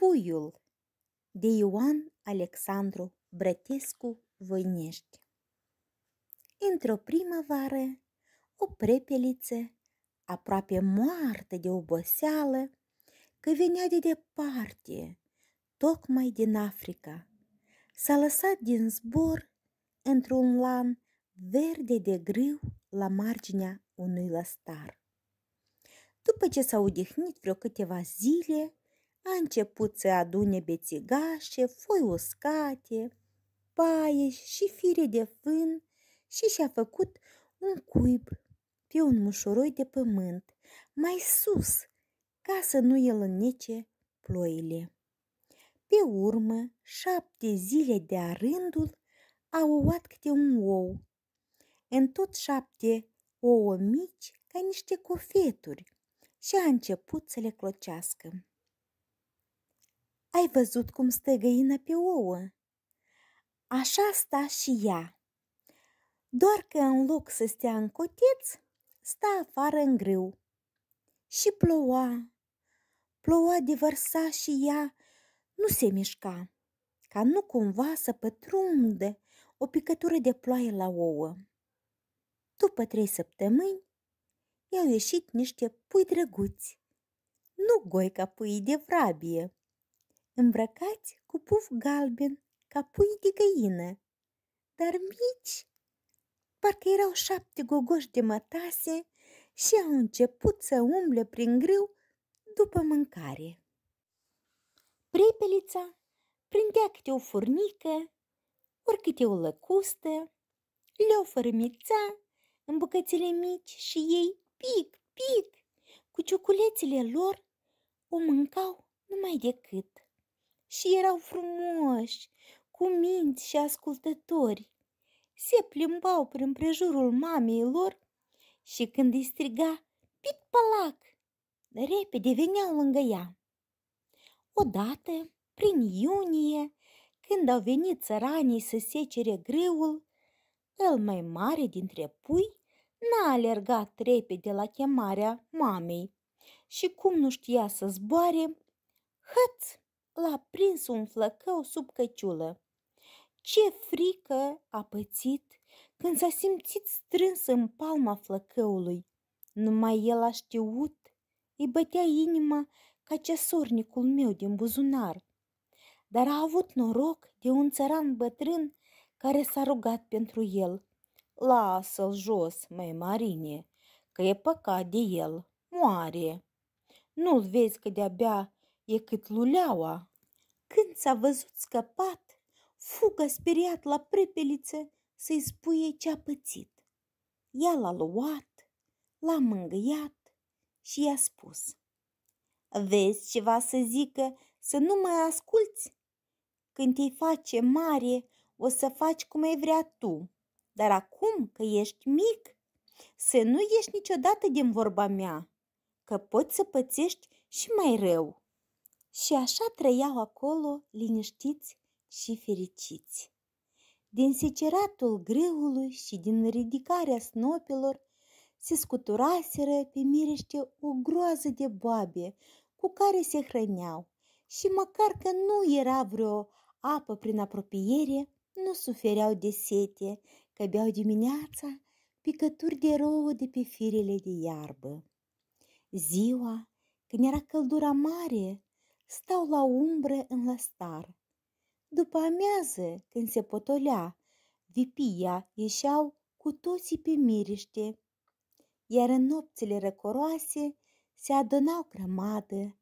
Puiul de Ioan Alexandru Brătescu Voinești Într-o primăvară, o prepeliță, aproape moartă de oboseală, că venea de departe, tocmai din Africa, s-a lăsat din zbor într-un lan verde de grâu la marginea unui lăstar. După ce s-a odihnit vreo câteva zile, a început să adune bețigașe, foi uscate, paie și fire de fân și și-a făcut un cuib pe un mușuroi de pământ, mai sus, ca să nu el înnece ploile. Pe urmă, șapte zile de-a rândul a ouat câte un ou. În tot șapte ouă mici ca niște cofeturi și a început să le clocească. Ai văzut cum stă găina pe ouă? Așa sta și ea. Doar că în loc să stea în coteț, sta afară în grâu. Și ploua. Ploua de vărsa și ea nu se mișca, ca nu cumva să pătrundă o picătură de ploaie la ouă. După trei săptămâni, i-au ieșit niște pui drăguți, nu goi ca puii de vrabie, îmbrăcați cu puf galben ca pui de găină, dar mici, parcă erau șapte gogoși de mătase și au început să umble prin grâu după mâncare. Prepelița prindea câte o furnică, ori câte o lăcustă, le-o fărâmița în bucățele mici și ei pic, pic, cu ciuculețele lor o mâncau numai decât și erau frumoși, cu minți și ascultători. Se plimbau prin prejurul mamei lor și când îi striga pit palac, repede veneau lângă ea. Odată, prin iunie, când au venit țăranii să secere greul, cel mai mare dintre pui n-a alergat repede la chemarea mamei și cum nu știa să zboare, hăț, l-a prins un flăcău sub căciulă. Ce frică a pățit când s-a simțit strâns în palma flăcăului. Numai el a știut, îi bătea inima ca ceasornicul meu din buzunar. Dar a avut noroc de un țăran bătrân care s-a rugat pentru el. Lasă-l jos, mai marine, că e păcat de el, moare. Nu-l vezi că de-abia e cât luleaua. Când s-a văzut scăpat, fugă speriat la prepeliță să-i spuie ce-a pățit. Ea l-a luat, l-a mângâiat și i-a spus. Vezi ceva să zică să nu mai asculți? Când te face mare, o să faci cum ai vrea tu, dar acum că ești mic, să nu ieși niciodată din vorba mea, că poți să pățești și mai rău și așa trăiau acolo liniștiți și fericiți. Din seceratul grâului și din ridicarea snopilor se scuturaseră pe mirește o groază de boabe cu care se hrăneau și măcar că nu era vreo apă prin apropiere, nu sufereau de sete, că beau dimineața picături de rouă de pe firele de iarbă. Ziua, când era căldura mare, stau la umbre în lăstar. După amiază, când se potolea, vipia ieșeau cu toții pe miriște, iar în nopțile răcoroase se adunau grămadă,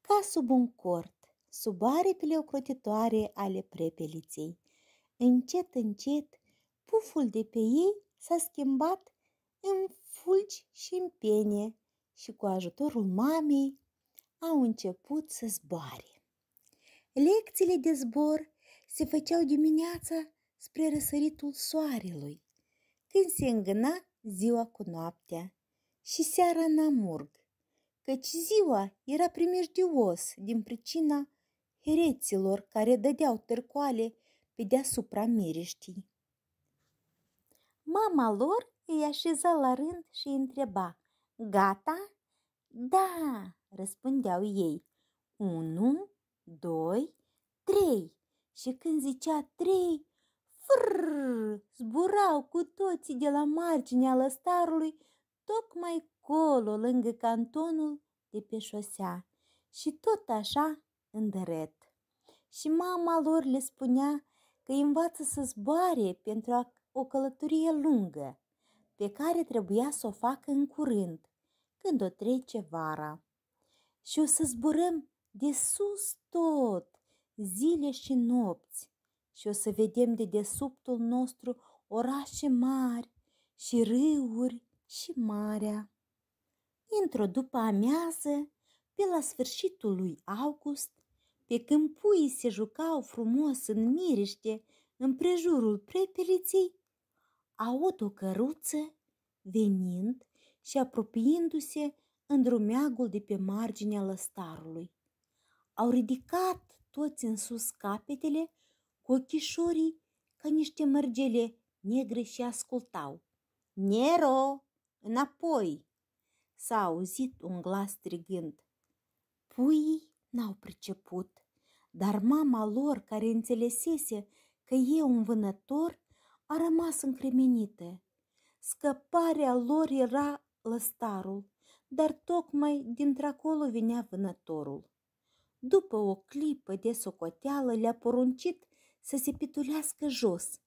ca sub un cort, sub aripile ocrotitoare ale prepeliței. Încet, încet, puful de pe ei s-a schimbat în fulgi și în pene și cu ajutorul mamei au început să zboare. Lecțiile de zbor se făceau dimineața spre răsăritul soarelui, când se îngâna ziua cu noaptea și seara în amurg, căci ziua era primejdios din pricina hereților care dădeau târcoale pe deasupra miriștii. Mama lor îi așeza la rând și îi întreba, Gata? Da, răspundeau ei. Unu, doi, trei. Și când zicea trei, frrr, zburau cu toții de la marginea lăstarului, tocmai colo, lângă cantonul de pe șosea. Și tot așa, îndăret. Și mama lor le spunea că îi învață să zboare pentru o călătorie lungă, pe care trebuia să o facă în curând când o trece vara. Și o să zburăm de sus tot, zile și nopți, și o să vedem de desubtul nostru orașe mari și râuri și marea. Într-o după amiază, pe la sfârșitul lui august, pe când puii se jucau frumos în miriște împrejurul prepeliței, aud o căruță venind și apropiindu-se drumeagul de pe marginea lăstarului. Au ridicat toți în sus capetele, cu ochișorii ca niște mărgele negre și ascultau. Nero, înapoi! S-a auzit un glas strigând. Puii n-au priceput, dar mama lor, care înțelesese că e un vânător, a rămas încremenită. Scăparea lor era lăstarul, dar tocmai dintr-acolo venea vânătorul. După o clipă de socoteală le-a poruncit să se pitulească jos,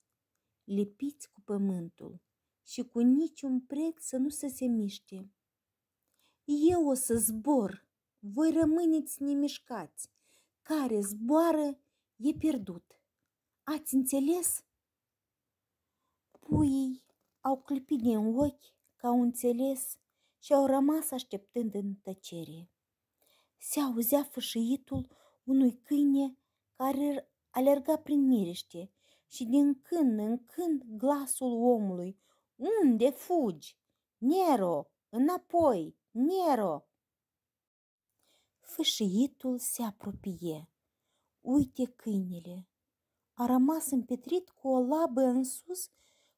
lipiți cu pământul și cu niciun preț să nu să se miște. Eu o să zbor, voi rămâneți nemișcați. Care zboară e pierdut. Ați înțeles? Puii au clipit din ochi că au înțeles și au rămas așteptând în tăcere. Se auzea fâșiitul unui câine care alerga prin miriște și din când în când glasul omului. Unde fugi? Nero! Înapoi! Nero! Fâșiitul se apropie. Uite câinele! A rămas împetrit cu o labă în sus,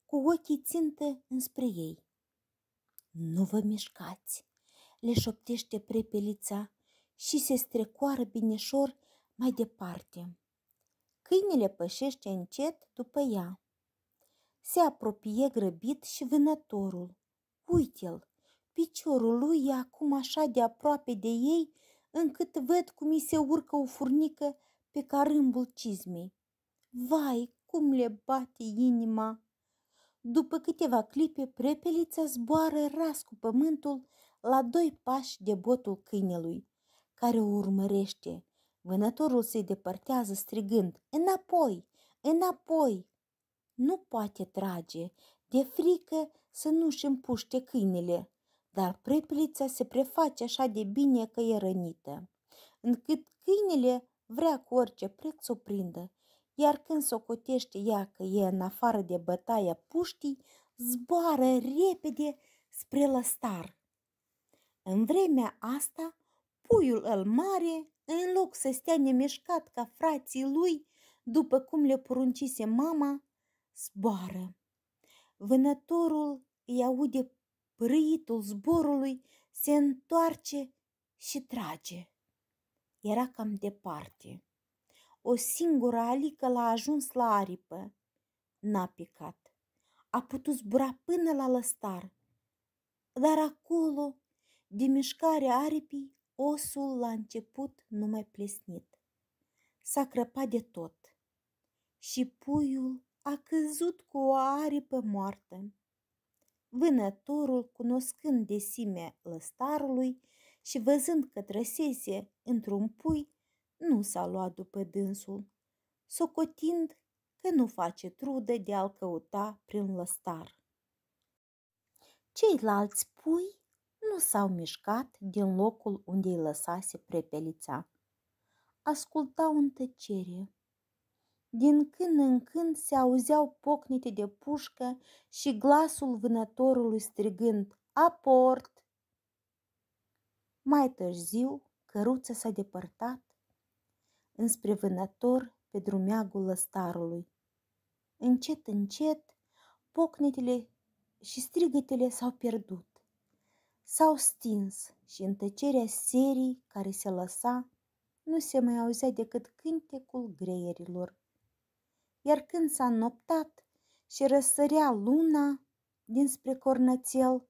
cu ochii țintă înspre ei. Nu vă mișcați, le șoptește prepelița și se strecoară bineșor mai departe. Câinele pășește încet după ea. Se apropie grăbit și vânătorul. Uite-l! Piciorul lui e acum așa de aproape de ei, încât văd cum îi se urcă o furnică pe carâmbul cizmei. Vai, cum le bate inima! După câteva clipe, prepelița zboară ras cu pământul la doi pași de botul câinelui, care o urmărește. Vânătorul se depărtează strigând, înapoi, înapoi! Nu poate trage, de frică să nu-și împuște câinele, dar prepelița se preface așa de bine că e rănită, încât câinele vrea cu orice preț să o prindă iar când socotește ea că e în afară de bătaia puștii, zboară repede spre lăstar. În vremea asta, puiul îl mare, în loc să stea nemișcat ca frații lui, după cum le poruncise mama, zboară. Vânătorul îi aude prâitul zborului, se întoarce și trage. Era cam departe. O singură alică l-a ajuns la aripă. N-a picat. A putut zbura până la lăstar. Dar acolo, de mișcarea aripii, osul la început nu mai plesnit. S-a crăpat de tot și puiul a căzut cu o aripă moartă. Vânătorul, cunoscând de simea lăstarului și văzând că trăsese într-un pui, nu s-a luat după dânsul, socotind că nu face trudă de a-l căuta prin lăstar. Ceilalți pui nu s-au mișcat din locul unde îi lăsase prepelița. Ascultau în tăcere. Din când în când se auzeau pocnite de pușcă și glasul vânătorului strigând Aport! Mai târziu, căruța s-a depărtat înspre vânător pe drumeagul lăstarului. Încet, încet, pocnetele și strigătele s-au pierdut. S-au stins și în tăcerea serii care se lăsa, nu se mai auzea decât cântecul greierilor. Iar când s-a noptat și răsărea luna dinspre cornățel,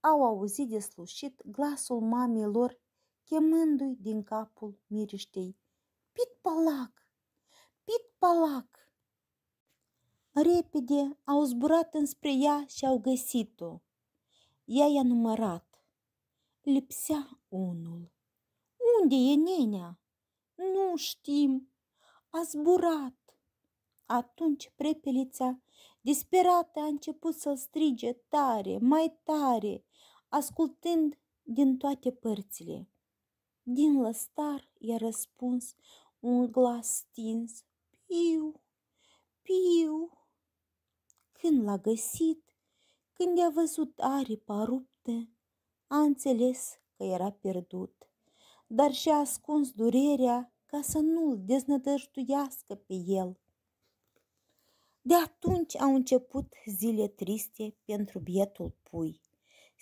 au auzit de slușit glasul mamei lor chemându-i din capul miriștei. Pit-palac! Pit-palac! Repede au zburat înspre ea și au găsit-o. Ea i-a numărat. Lipsea unul. Unde e nenea? Nu știm. A zburat. Atunci prepelița, disperată, a început să strige tare, mai tare, ascultând din toate părțile. Din lăstar i-a răspuns un glas stins, piu, piu. Când l-a găsit, când i-a văzut aripa ruptă, a înțeles că era pierdut, dar și-a ascuns durerea ca să nu-l deznădăjduiască pe el. De atunci au început zile triste pentru bietul pui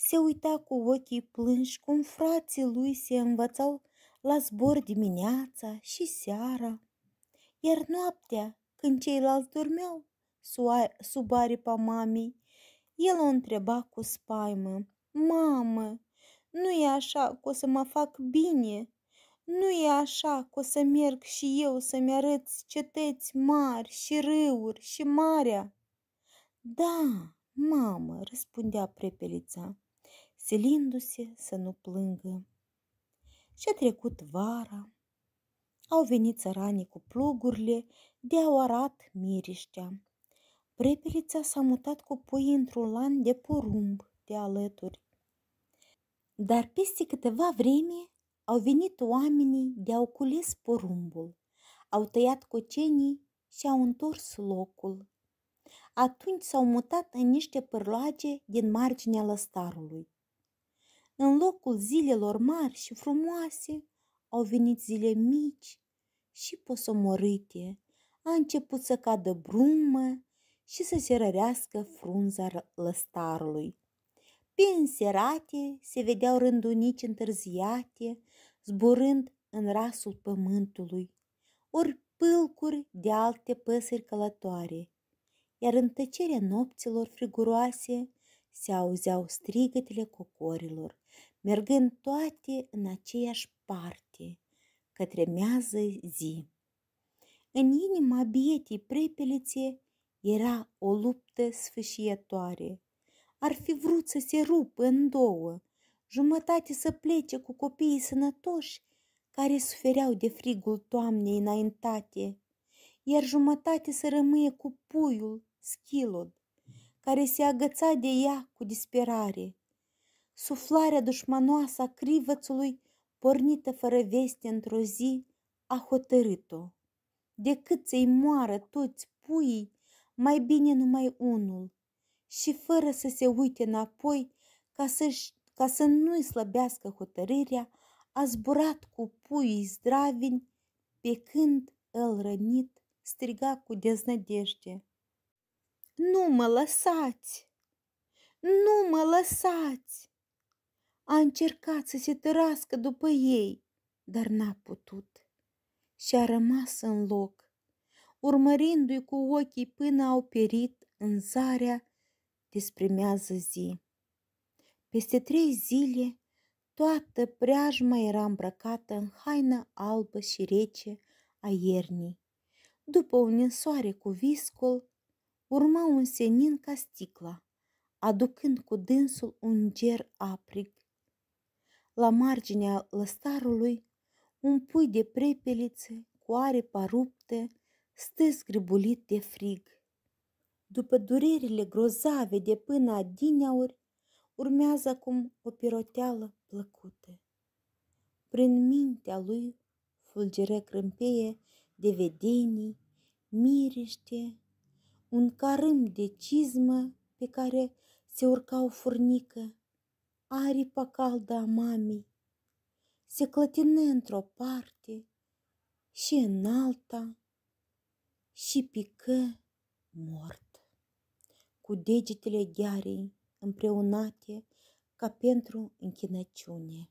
se uita cu ochii plânși cum frații lui se învățau la zbor dimineața și seara. Iar noaptea, când ceilalți dormeau sub aripa mamei, el o întreba cu spaimă. Mamă, nu e așa că o să mă fac bine? Nu e așa că o să merg și eu să-mi arăți cetăți mari și râuri și marea? Da, mamă, răspundea prepelița țelindu se să nu plângă. Și a trecut vara, au venit țăranii cu plugurile de au arat miriștea. Prepelița s-a mutat cu pui într-un lan de porumb de alături. Dar peste câteva vreme au venit oamenii de au cules porumbul, au tăiat cocenii și au întors locul. Atunci s-au mutat în niște pârloage din marginea lăstarului. În locul zilelor mari și frumoase, au venit zile mici și posomorâte. A început să cadă brumă și să se rărească frunza lăstarului. Pe înserate se vedeau rândunici întârziate, zburând în rasul pământului, ori pâlcuri de alte păsări călătoare, iar în tăcerea nopților friguroase se auzeau strigătele cocorilor, mergând toate în aceeași parte, către mează zi. În inima bietii prepelițe era o luptă sfâșietoare. Ar fi vrut să se rupă în două, jumătate să plece cu copiii sănătoși care sufereau de frigul toamnei înaintate, iar jumătate să rămâie cu puiul, schilod, care se agăța de ea cu disperare. Suflarea dușmanoasă a crivățului, pornită fără veste într-o zi, a hotărât-o. Decât să-i moară toți puii, mai bine numai unul, și fără să se uite înapoi, ca să, ca să nu-i slăbească hotărârea, a zburat cu puii zdravini, pe când îl rănit striga cu deznădejde. Nu mă lăsați! Nu mă lăsați! A încercat să se tărască după ei, dar n-a putut și a rămas în loc, urmărindu-i cu ochii până au perit în zarea despre mează zi. Peste trei zile, toată preajma era îmbrăcată în haină albă și rece a iernii. După un însoare cu viscol, urma un senin ca sticla, aducând cu dânsul un ger aprig. La marginea lăstarului, un pui de prepelițe cu aripa rupte stă zgribulit de frig. După durerile grozave de până adineauri, urmează acum o piroteală plăcută. Prin mintea lui fulgere crâmpeie de vedenii, miriște, un carâm de cizmă pe care se urca o furnică, aripa caldă a mamei, se clătine într-o parte și în alta și pică mort, cu degetele ghearei împreunate ca pentru închinăciune.